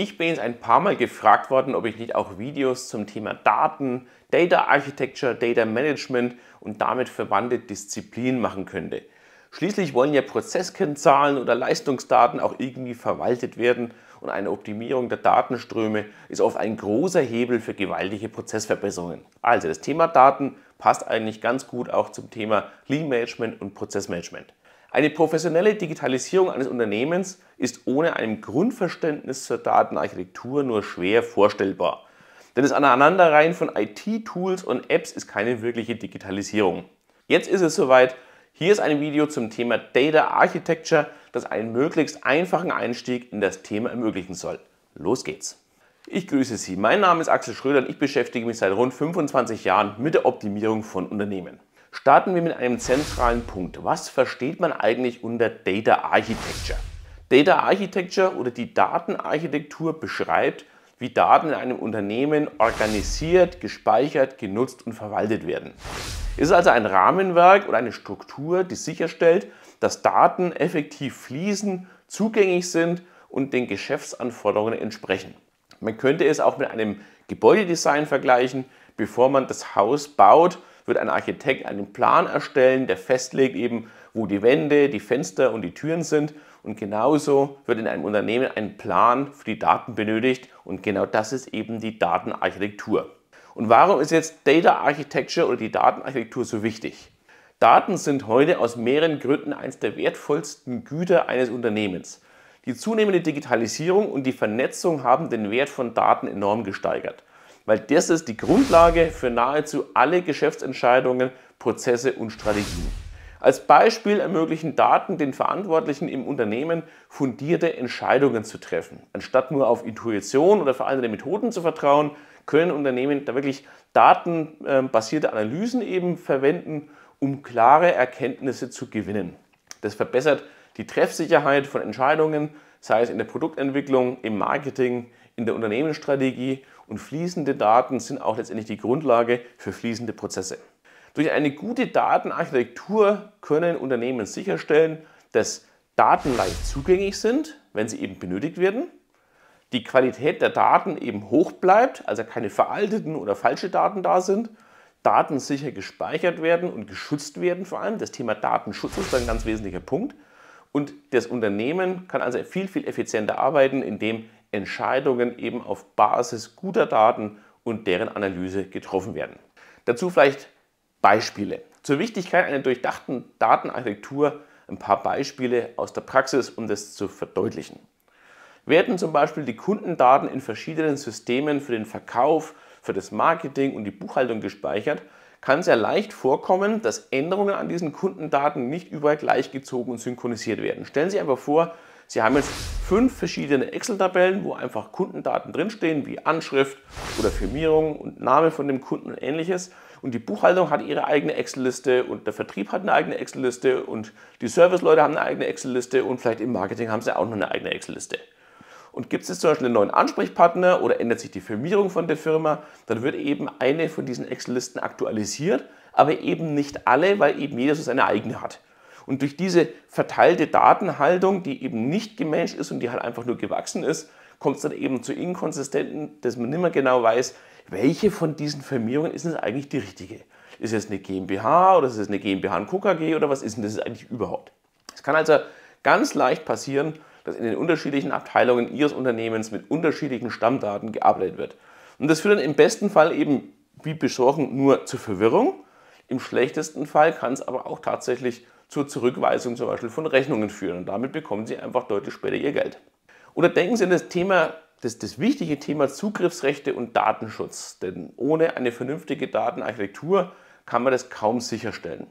Ich bin jetzt ein paar Mal gefragt worden, ob ich nicht auch Videos zum Thema Daten, Data Architecture, Data Management und damit verwandte Disziplinen machen könnte. Schließlich wollen ja Prozesskennzahlen oder Leistungsdaten auch irgendwie verwaltet werden und eine Optimierung der Datenströme ist oft ein großer Hebel für gewaltige Prozessverbesserungen. Also das Thema Daten passt eigentlich ganz gut auch zum Thema Lean Management und Prozessmanagement. Eine professionelle Digitalisierung eines Unternehmens ist ohne ein Grundverständnis zur Datenarchitektur nur schwer vorstellbar. Denn das Aneinanderreihen von IT-Tools und Apps ist keine wirkliche Digitalisierung. Jetzt ist es soweit. Hier ist ein Video zum Thema Data Architecture, das einen möglichst einfachen Einstieg in das Thema ermöglichen soll. Los geht's! Ich grüße Sie. Mein Name ist Axel Schröder und ich beschäftige mich seit rund 25 Jahren mit der Optimierung von Unternehmen. Starten wir mit einem zentralen Punkt. Was versteht man eigentlich unter Data Architecture? Data Architecture oder die Datenarchitektur beschreibt, wie Daten in einem Unternehmen organisiert, gespeichert, genutzt und verwaltet werden. Es ist also ein Rahmenwerk oder eine Struktur, die sicherstellt, dass Daten effektiv fließen, zugänglich sind und den Geschäftsanforderungen entsprechen. Man könnte es auch mit einem Gebäudedesign vergleichen. Bevor man das Haus baut, wird ein Architekt einen Plan erstellen, der festlegt eben, wo die Wände, die Fenster und die Türen sind. Und genauso wird in einem Unternehmen ein Plan für die Daten benötigt. Und genau das ist eben die Datenarchitektur. Und warum ist jetzt Data Architecture oder die Datenarchitektur so wichtig? Daten sind heute aus mehreren Gründen eines der wertvollsten Güter eines Unternehmens. Die zunehmende Digitalisierung und die Vernetzung haben den Wert von Daten enorm gesteigert weil das ist die Grundlage für nahezu alle Geschäftsentscheidungen, Prozesse und Strategien. Als Beispiel ermöglichen Daten den Verantwortlichen im Unternehmen fundierte Entscheidungen zu treffen. Anstatt nur auf Intuition oder veraltete Methoden zu vertrauen, können Unternehmen da wirklich datenbasierte Analysen eben verwenden, um klare Erkenntnisse zu gewinnen. Das verbessert die Treffsicherheit von Entscheidungen, sei es in der Produktentwicklung, im Marketing, in der Unternehmensstrategie und fließende Daten sind auch letztendlich die Grundlage für fließende Prozesse. Durch eine gute Datenarchitektur können Unternehmen sicherstellen, dass Daten leicht zugänglich sind, wenn sie eben benötigt werden, die Qualität der Daten eben hoch bleibt, also keine veralteten oder falsche Daten da sind, Daten sicher gespeichert werden und geschützt werden vor allem. Das Thema Datenschutz ist ein ganz wesentlicher Punkt. Und das Unternehmen kann also viel, viel effizienter arbeiten, indem Entscheidungen eben auf Basis guter Daten und deren Analyse getroffen werden. Dazu vielleicht Beispiele. Zur Wichtigkeit einer durchdachten Datenarchitektur ein paar Beispiele aus der Praxis, um das zu verdeutlichen. Werden zum Beispiel die Kundendaten in verschiedenen Systemen für den Verkauf, für das Marketing und die Buchhaltung gespeichert, kann sehr leicht vorkommen, dass Änderungen an diesen Kundendaten nicht überall gleichgezogen und synchronisiert werden. Stellen Sie einfach vor, Sie haben jetzt fünf verschiedene Excel-Tabellen, wo einfach Kundendaten drinstehen, wie Anschrift oder Firmierung und Name von dem Kunden und ähnliches. Und die Buchhaltung hat ihre eigene Excel-Liste und der Vertrieb hat eine eigene Excel-Liste und die Serviceleute haben eine eigene Excel-Liste und vielleicht im Marketing haben sie auch noch eine eigene Excel-Liste. Und gibt es jetzt zum Beispiel einen neuen Ansprechpartner oder ändert sich die Firmierung von der Firma, dann wird eben eine von diesen Excel-Listen aktualisiert, aber eben nicht alle, weil eben jeder so seine eigene hat. Und durch diese verteilte Datenhaltung, die eben nicht gemanagt ist und die halt einfach nur gewachsen ist, kommt es dann eben zu Inkonsistenten, dass man nicht mehr genau weiß, welche von diesen Firmierungen ist denn eigentlich die richtige? Ist es eine GmbH oder ist es eine GmbH und KKG oder was ist denn das eigentlich überhaupt? Es kann also ganz leicht passieren, dass in den unterschiedlichen Abteilungen Ihres Unternehmens mit unterschiedlichen Stammdaten gearbeitet wird. Und das führt dann im besten Fall eben, wie besprochen, nur zur Verwirrung. Im schlechtesten Fall kann es aber auch tatsächlich zur Zurückweisung zum Beispiel von Rechnungen führen. Und damit bekommen Sie einfach deutlich später Ihr Geld. Oder denken Sie an das Thema, das, das wichtige Thema Zugriffsrechte und Datenschutz. Denn ohne eine vernünftige Datenarchitektur kann man das kaum sicherstellen.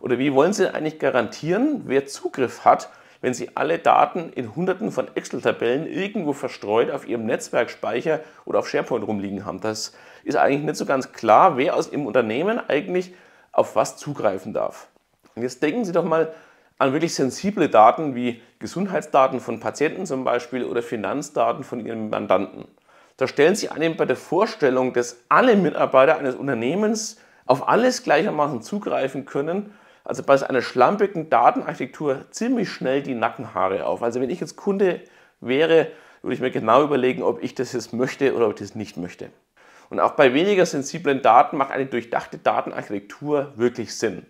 Oder wie wollen Sie eigentlich garantieren, wer Zugriff hat, wenn Sie alle Daten in Hunderten von Excel-Tabellen irgendwo verstreut auf Ihrem Netzwerkspeicher oder auf SharePoint rumliegen haben? Das ist eigentlich nicht so ganz klar, wer aus Ihrem Unternehmen eigentlich auf was zugreifen darf. Und jetzt denken Sie doch mal an wirklich sensible Daten wie Gesundheitsdaten von Patienten zum Beispiel oder Finanzdaten von Ihren Mandanten. Da stellen Sie einem bei der Vorstellung, dass alle Mitarbeiter eines Unternehmens auf alles gleichermaßen zugreifen können, also bei einer schlampigen Datenarchitektur ziemlich schnell die Nackenhaare auf. Also wenn ich jetzt Kunde wäre, würde ich mir genau überlegen, ob ich das jetzt möchte oder ob ich das nicht möchte. Und auch bei weniger sensiblen Daten macht eine durchdachte Datenarchitektur wirklich Sinn.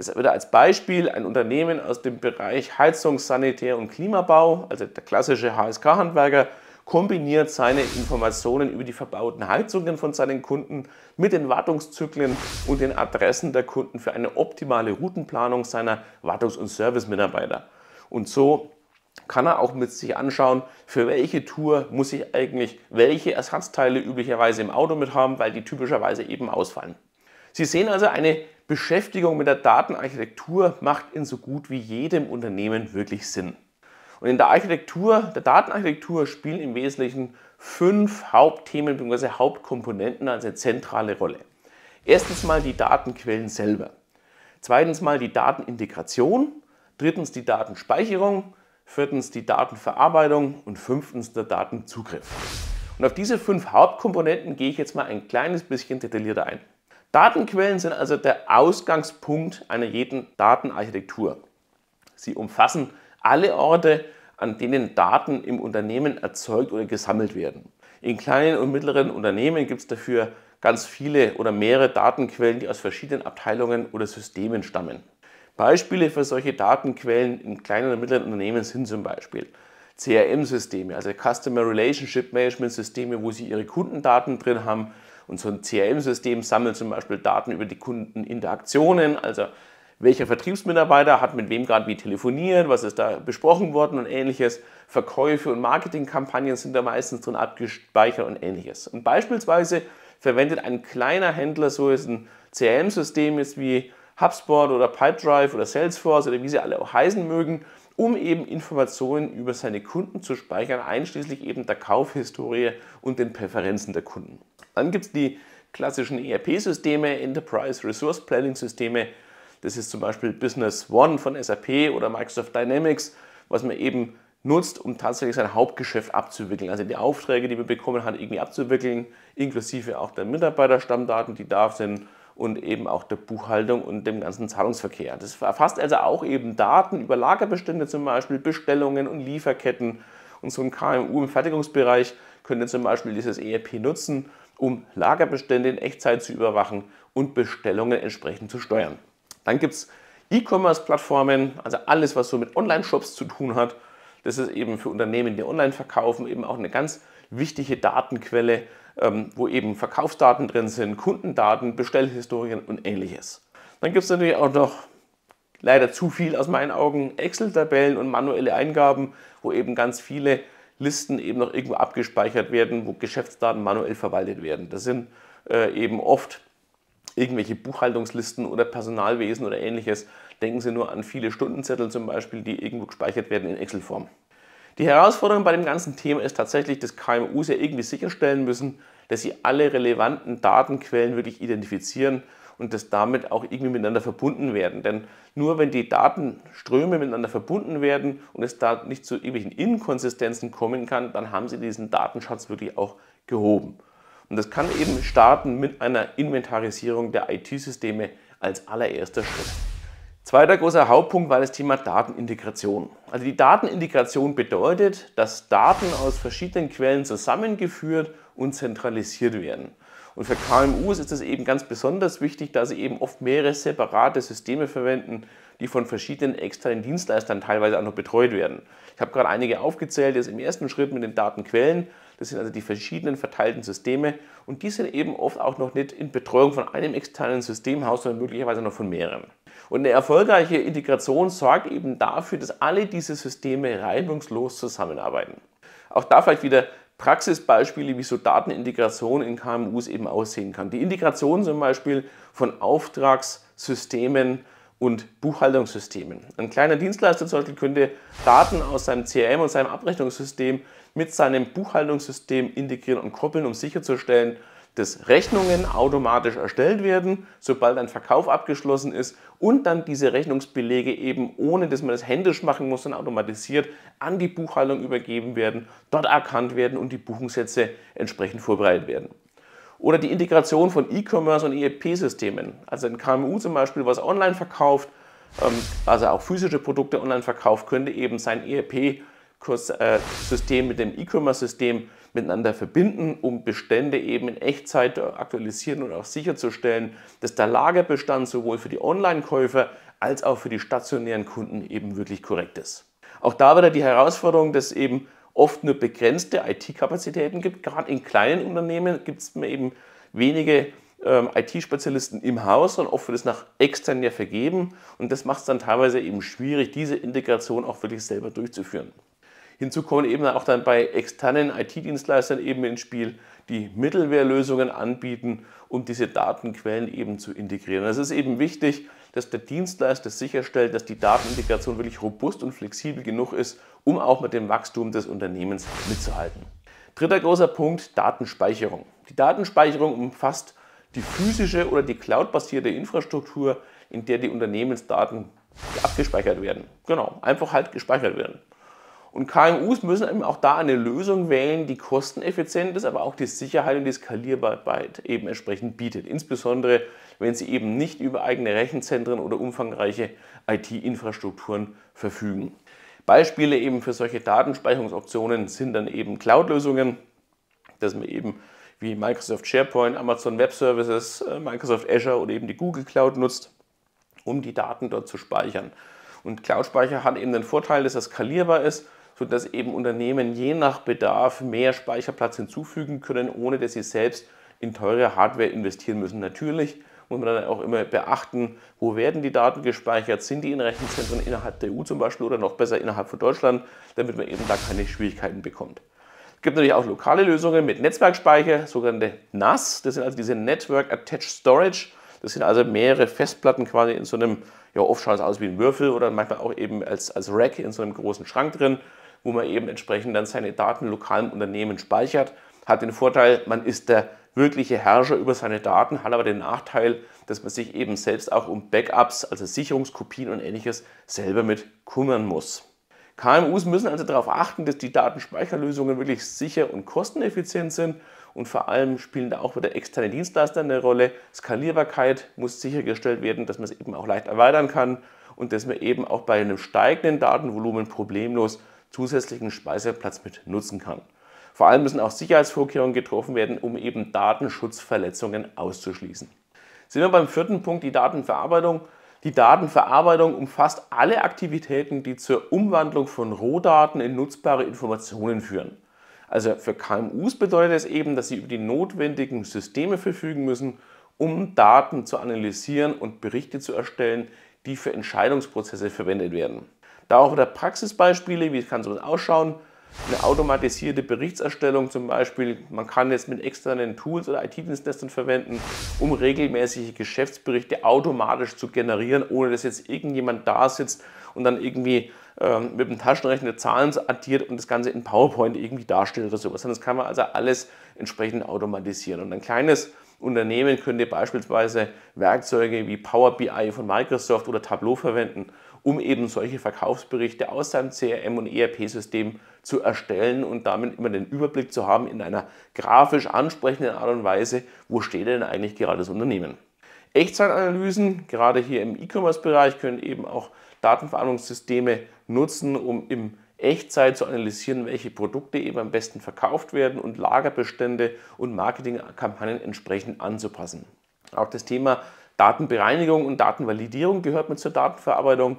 Es würde als Beispiel ein Unternehmen aus dem Bereich Heizung, Sanitär und Klimabau, also der klassische HSK-Handwerker, kombiniert seine Informationen über die verbauten Heizungen von seinen Kunden mit den Wartungszyklen und den Adressen der Kunden für eine optimale Routenplanung seiner Wartungs- und Servicemitarbeiter. Und so kann er auch mit sich anschauen, für welche Tour muss ich eigentlich welche Ersatzteile üblicherweise im Auto mit haben, weil die typischerweise eben ausfallen. Sie sehen also eine Beschäftigung mit der Datenarchitektur macht in so gut wie jedem Unternehmen wirklich Sinn. Und in der Architektur, der Datenarchitektur spielen im Wesentlichen fünf Hauptthemen bzw. Hauptkomponenten als eine zentrale Rolle. Erstens mal die Datenquellen selber. Zweitens mal die Datenintegration. Drittens die Datenspeicherung. Viertens die Datenverarbeitung. Und fünftens der Datenzugriff. Und auf diese fünf Hauptkomponenten gehe ich jetzt mal ein kleines bisschen detaillierter ein. Datenquellen sind also der Ausgangspunkt einer jeden Datenarchitektur. Sie umfassen alle Orte, an denen Daten im Unternehmen erzeugt oder gesammelt werden. In kleinen und mittleren Unternehmen gibt es dafür ganz viele oder mehrere Datenquellen, die aus verschiedenen Abteilungen oder Systemen stammen. Beispiele für solche Datenquellen in kleinen und mittleren Unternehmen sind zum Beispiel CRM-Systeme, also Customer Relationship Management Systeme, wo sie ihre Kundendaten drin haben, und so ein CRM-System sammelt zum Beispiel Daten über die Kundeninteraktionen, also welcher Vertriebsmitarbeiter hat mit wem gerade wie telefoniert, was ist da besprochen worden und ähnliches. Verkäufe und Marketingkampagnen sind da meistens drin abgespeichert und ähnliches. Und beispielsweise verwendet ein kleiner Händler so ein CRM-System jetzt wie HubSpot oder Pipedrive oder Salesforce oder wie sie alle auch heißen mögen, um eben Informationen über seine Kunden zu speichern, einschließlich eben der Kaufhistorie und den Präferenzen der Kunden. Dann gibt es die klassischen ERP-Systeme, Enterprise Resource Planning Systeme. Das ist zum Beispiel Business One von SAP oder Microsoft Dynamics, was man eben nutzt, um tatsächlich sein Hauptgeschäft abzuwickeln. Also die Aufträge, die man bekommen hat, irgendwie abzuwickeln, inklusive auch der Mitarbeiterstammdaten, die da sind und eben auch der Buchhaltung und dem ganzen Zahlungsverkehr. Das erfasst also auch eben Daten über Lagerbestände zum Beispiel, Bestellungen und Lieferketten. Und so ein KMU im Fertigungsbereich können zum Beispiel dieses ERP nutzen, um Lagerbestände in Echtzeit zu überwachen und Bestellungen entsprechend zu steuern. Dann gibt es E-Commerce-Plattformen, also alles, was so mit Online-Shops zu tun hat. Das ist eben für Unternehmen, die online verkaufen, eben auch eine ganz wichtige Datenquelle, ähm, wo eben Verkaufsdaten drin sind, Kundendaten, Bestellhistorien und ähnliches. Dann gibt es natürlich auch noch leider zu viel aus meinen Augen Excel-Tabellen und manuelle Eingaben, wo eben ganz viele Listen eben noch irgendwo abgespeichert werden, wo Geschäftsdaten manuell verwaltet werden. Das sind äh, eben oft irgendwelche Buchhaltungslisten oder Personalwesen oder ähnliches. Denken Sie nur an viele Stundenzettel zum Beispiel, die irgendwo gespeichert werden in Excel-Form. Die Herausforderung bei dem ganzen Thema ist tatsächlich, dass KMUs ja irgendwie sicherstellen müssen, dass sie alle relevanten Datenquellen wirklich identifizieren und das damit auch irgendwie miteinander verbunden werden. Denn nur wenn die Datenströme miteinander verbunden werden und es da nicht zu irgendwelchen Inkonsistenzen kommen kann, dann haben Sie diesen Datenschatz wirklich auch gehoben. Und das kann eben starten mit einer Inventarisierung der IT-Systeme als allererster Schritt. Zweiter großer Hauptpunkt war das Thema Datenintegration. Also die Datenintegration bedeutet, dass Daten aus verschiedenen Quellen zusammengeführt und zentralisiert werden. Und für KMUs ist es eben ganz besonders wichtig, da sie eben oft mehrere separate Systeme verwenden, die von verschiedenen externen Dienstleistern teilweise auch noch betreut werden. Ich habe gerade einige aufgezählt, jetzt im ersten Schritt mit den Datenquellen. Das sind also die verschiedenen verteilten Systeme und die sind eben oft auch noch nicht in Betreuung von einem externen Systemhaus, sondern möglicherweise noch von mehreren. Und eine erfolgreiche Integration sorgt eben dafür, dass alle diese Systeme reibungslos zusammenarbeiten. Auch da vielleicht wieder Praxisbeispiele, wie so Datenintegration in KMUs eben aussehen kann. Die Integration zum Beispiel von Auftragssystemen und Buchhaltungssystemen. Ein kleiner Dienstleister zum Beispiel könnte Daten aus seinem CRM und seinem Abrechnungssystem mit seinem Buchhaltungssystem integrieren und koppeln, um sicherzustellen, dass Rechnungen automatisch erstellt werden, sobald ein Verkauf abgeschlossen ist und dann diese Rechnungsbelege eben, ohne dass man das händisch machen muss, dann automatisiert an die Buchhaltung übergeben werden, dort erkannt werden und die Buchungssätze entsprechend vorbereitet werden. Oder die Integration von E-Commerce und ERP-Systemen. Also ein KMU zum Beispiel, was online verkauft, ähm, also auch physische Produkte online verkauft, könnte eben sein ERP Kurs-System äh, mit dem E-Commerce-System miteinander verbinden, um Bestände eben in Echtzeit äh, aktualisieren und auch sicherzustellen, dass der Lagerbestand sowohl für die Online-Käufer als auch für die stationären Kunden eben wirklich korrekt ist. Auch da wieder die Herausforderung, dass eben oft nur begrenzte IT-Kapazitäten gibt. Gerade in kleinen Unternehmen gibt es eben wenige ähm, IT-Spezialisten im Haus und oft wird es nach extern ja vergeben. Und das macht es dann teilweise eben schwierig, diese Integration auch wirklich selber durchzuführen. Hinzu kommen eben auch dann bei externen IT-Dienstleistern eben ins Spiel, die Mittelwehrlösungen anbieten, um diese Datenquellen eben zu integrieren. Also es ist eben wichtig, dass der Dienstleister sicherstellt, dass die Datenintegration wirklich robust und flexibel genug ist, um auch mit dem Wachstum des Unternehmens mitzuhalten. Dritter großer Punkt, Datenspeicherung. Die Datenspeicherung umfasst die physische oder die cloud-basierte Infrastruktur, in der die Unternehmensdaten abgespeichert werden. Genau, einfach halt gespeichert werden. Und KMUs müssen eben auch da eine Lösung wählen, die kosteneffizient ist, aber auch die Sicherheit und die Skalierbarkeit eben entsprechend bietet. Insbesondere, wenn sie eben nicht über eigene Rechenzentren oder umfangreiche IT-Infrastrukturen verfügen. Beispiele eben für solche Datenspeicherungsoptionen sind dann eben Cloud-Lösungen, dass man eben wie Microsoft SharePoint, Amazon Web Services, äh, Microsoft Azure oder eben die Google Cloud nutzt, um die Daten dort zu speichern. Und Cloud-Speicher hat eben den Vorteil, dass er skalierbar ist sodass eben Unternehmen je nach Bedarf mehr Speicherplatz hinzufügen können, ohne dass sie selbst in teure Hardware investieren müssen. Natürlich muss man dann auch immer beachten, wo werden die Daten gespeichert, sind die in Rechenzentren innerhalb der EU zum Beispiel oder noch besser innerhalb von Deutschland, damit man eben da keine Schwierigkeiten bekommt. Es gibt natürlich auch lokale Lösungen mit Netzwerkspeicher, sogenannte NAS, das sind also diese Network Attached Storage, das sind also mehrere Festplatten quasi in so einem, ja oft schaut es aus wie ein Würfel oder manchmal auch eben als, als Rack in so einem großen Schrank drin wo man eben entsprechend dann seine Daten lokal im Unternehmen speichert. Hat den Vorteil, man ist der wirkliche Herrscher über seine Daten, hat aber den Nachteil, dass man sich eben selbst auch um Backups, also Sicherungskopien und ähnliches, selber mit kümmern muss. KMUs müssen also darauf achten, dass die Datenspeicherlösungen wirklich sicher und kosteneffizient sind und vor allem spielen da auch wieder externe Dienstleister eine Rolle. Skalierbarkeit muss sichergestellt werden, dass man es eben auch leicht erweitern kann und dass man eben auch bei einem steigenden Datenvolumen problemlos zusätzlichen Speicherplatz mit nutzen kann. Vor allem müssen auch Sicherheitsvorkehrungen getroffen werden, um eben Datenschutzverletzungen auszuschließen. Sind wir beim vierten Punkt, die Datenverarbeitung. Die Datenverarbeitung umfasst alle Aktivitäten, die zur Umwandlung von Rohdaten in nutzbare Informationen führen. Also für KMUs bedeutet es eben, dass sie über die notwendigen Systeme verfügen müssen, um Daten zu analysieren und Berichte zu erstellen, die für Entscheidungsprozesse verwendet werden. Da auch wieder Praxisbeispiele, wie kann sowas ausschauen. Eine automatisierte Berichtserstellung zum Beispiel. Man kann jetzt mit externen Tools oder IT-Dienstleistern verwenden, um regelmäßige Geschäftsberichte automatisch zu generieren, ohne dass jetzt irgendjemand da sitzt und dann irgendwie ähm, mit dem Taschenrechner Zahlen addiert und das Ganze in PowerPoint irgendwie darstellt oder sowas. Das kann man also alles entsprechend automatisieren. Und ein kleines Unternehmen könnte beispielsweise Werkzeuge wie Power BI von Microsoft oder Tableau verwenden, um eben solche Verkaufsberichte aus seinem CRM- und ERP-System zu erstellen und damit immer den Überblick zu haben in einer grafisch ansprechenden Art und Weise, wo steht denn eigentlich gerade das Unternehmen. Echtzeitanalysen, gerade hier im E-Commerce-Bereich, können eben auch Datenverhandlungssysteme nutzen, um im Echtzeit zu analysieren, welche Produkte eben am besten verkauft werden und Lagerbestände und Marketingkampagnen entsprechend anzupassen. Auch das Thema Datenbereinigung und Datenvalidierung gehört mit zur Datenverarbeitung.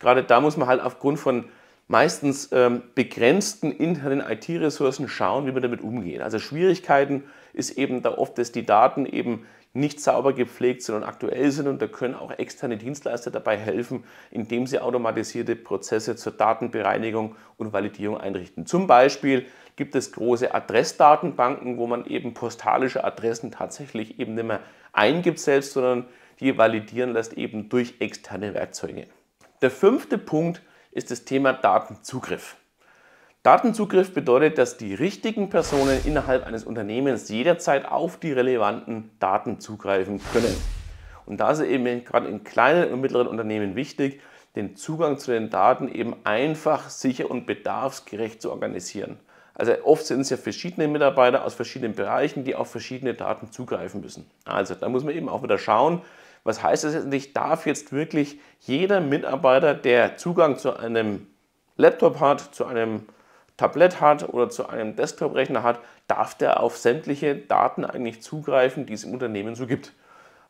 Gerade da muss man halt aufgrund von meistens ähm, begrenzten internen IT-Ressourcen schauen, wie man damit umgeht. Also Schwierigkeiten ist eben da oft, dass die Daten eben nicht sauber gepflegt sind und aktuell sind. Und da können auch externe Dienstleister dabei helfen, indem sie automatisierte Prozesse zur Datenbereinigung und Validierung einrichten. Zum Beispiel gibt es große Adressdatenbanken, wo man eben postalische Adressen tatsächlich eben nicht mehr eingibt selbst, sondern die validieren lässt eben durch externe Werkzeuge. Der fünfte Punkt ist das Thema Datenzugriff. Datenzugriff bedeutet, dass die richtigen Personen innerhalb eines Unternehmens jederzeit auf die relevanten Daten zugreifen können. Und da ist eben gerade in kleinen und mittleren Unternehmen wichtig, den Zugang zu den Daten eben einfach, sicher und bedarfsgerecht zu organisieren. Also oft sind es ja verschiedene Mitarbeiter aus verschiedenen Bereichen, die auf verschiedene Daten zugreifen müssen. Also da muss man eben auch wieder schauen, was heißt das jetzt nicht, darf jetzt wirklich jeder Mitarbeiter, der Zugang zu einem Laptop hat, zu einem Tablett hat oder zu einem Desktop-Rechner hat, darf der auf sämtliche Daten eigentlich zugreifen, die es im Unternehmen so gibt.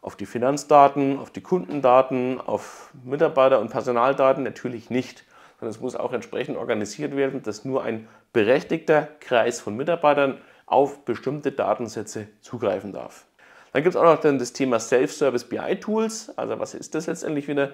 Auf die Finanzdaten, auf die Kundendaten, auf Mitarbeiter- und Personaldaten natürlich nicht. Sondern es muss auch entsprechend organisiert werden, dass nur ein berechtigter Kreis von Mitarbeitern auf bestimmte Datensätze zugreifen darf. Dann gibt es auch noch dann das Thema Self-Service BI-Tools. Also was ist das letztendlich wieder?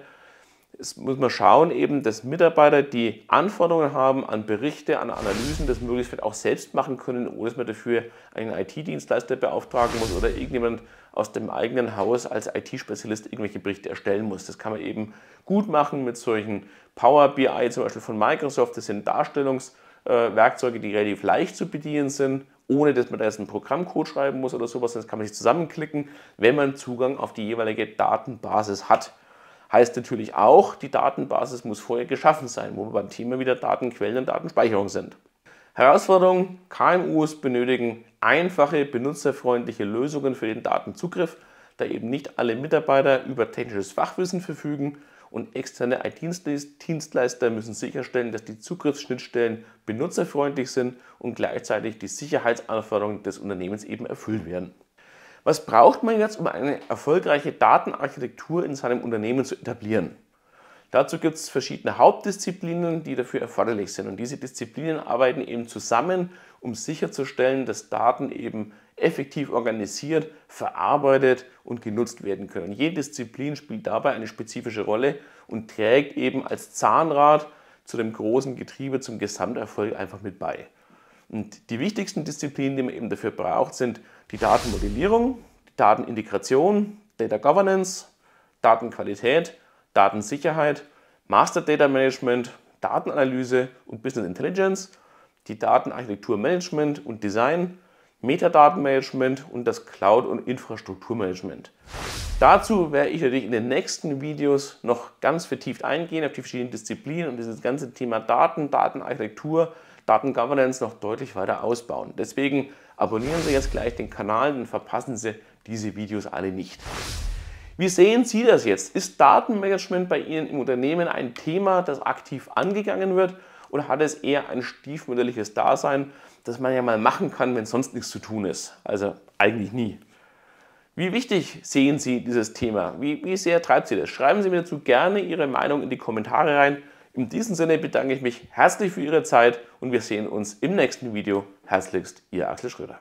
es muss man schauen, eben, dass Mitarbeiter, die Anforderungen haben an Berichte, an Analysen, das möglichst vielleicht auch selbst machen können, ohne dass man dafür einen IT-Dienstleister beauftragen muss oder irgendjemand aus dem eigenen Haus als IT-Spezialist irgendwelche Berichte erstellen muss. Das kann man eben gut machen mit solchen Power BI zum Beispiel von Microsoft. Das sind Darstellungswerkzeuge, die relativ leicht zu bedienen sind ohne dass man da jetzt einen Programmcode schreiben muss oder sowas, das kann man sich zusammenklicken, wenn man Zugang auf die jeweilige Datenbasis hat. Heißt natürlich auch, die Datenbasis muss vorher geschaffen sein, wo wir beim Thema wieder Datenquellen und Datenspeicherung sind. Herausforderung, KMUs benötigen einfache, benutzerfreundliche Lösungen für den Datenzugriff, da eben nicht alle Mitarbeiter über technisches Fachwissen verfügen und externe IT-Dienstleister müssen sicherstellen, dass die Zugriffsschnittstellen benutzerfreundlich sind und gleichzeitig die Sicherheitsanforderungen des Unternehmens eben erfüllt werden. Was braucht man jetzt, um eine erfolgreiche Datenarchitektur in seinem Unternehmen zu etablieren? Dazu gibt es verschiedene Hauptdisziplinen, die dafür erforderlich sind. Und diese Disziplinen arbeiten eben zusammen, um sicherzustellen, dass Daten eben effektiv organisiert, verarbeitet und genutzt werden können. Jede Disziplin spielt dabei eine spezifische Rolle und trägt eben als Zahnrad zu dem großen Getriebe, zum Gesamterfolg einfach mit bei. Und die wichtigsten Disziplinen, die man eben dafür braucht, sind die Datenmodellierung, die Datenintegration, Data Governance, Datenqualität, Datensicherheit, Master Data Management, Datenanalyse und Business Intelligence, die Datenarchitekturmanagement und Design, Metadatenmanagement und das Cloud- und Infrastrukturmanagement. Dazu werde ich natürlich in den nächsten Videos noch ganz vertieft eingehen auf die verschiedenen Disziplinen und dieses ganze Thema Daten, Datenarchitektur, Datengovernance noch deutlich weiter ausbauen. Deswegen abonnieren Sie jetzt gleich den Kanal, dann verpassen Sie diese Videos alle nicht. Wie sehen Sie das jetzt? Ist Datenmanagement bei Ihnen im Unternehmen ein Thema, das aktiv angegangen wird? Oder hat es eher ein stiefmütterliches Dasein, das man ja mal machen kann, wenn sonst nichts zu tun ist? Also eigentlich nie. Wie wichtig sehen Sie dieses Thema? Wie, wie sehr treibt Sie das? Schreiben Sie mir dazu gerne Ihre Meinung in die Kommentare rein. In diesem Sinne bedanke ich mich herzlich für Ihre Zeit und wir sehen uns im nächsten Video. Herzlichst, Ihr Axel Schröder.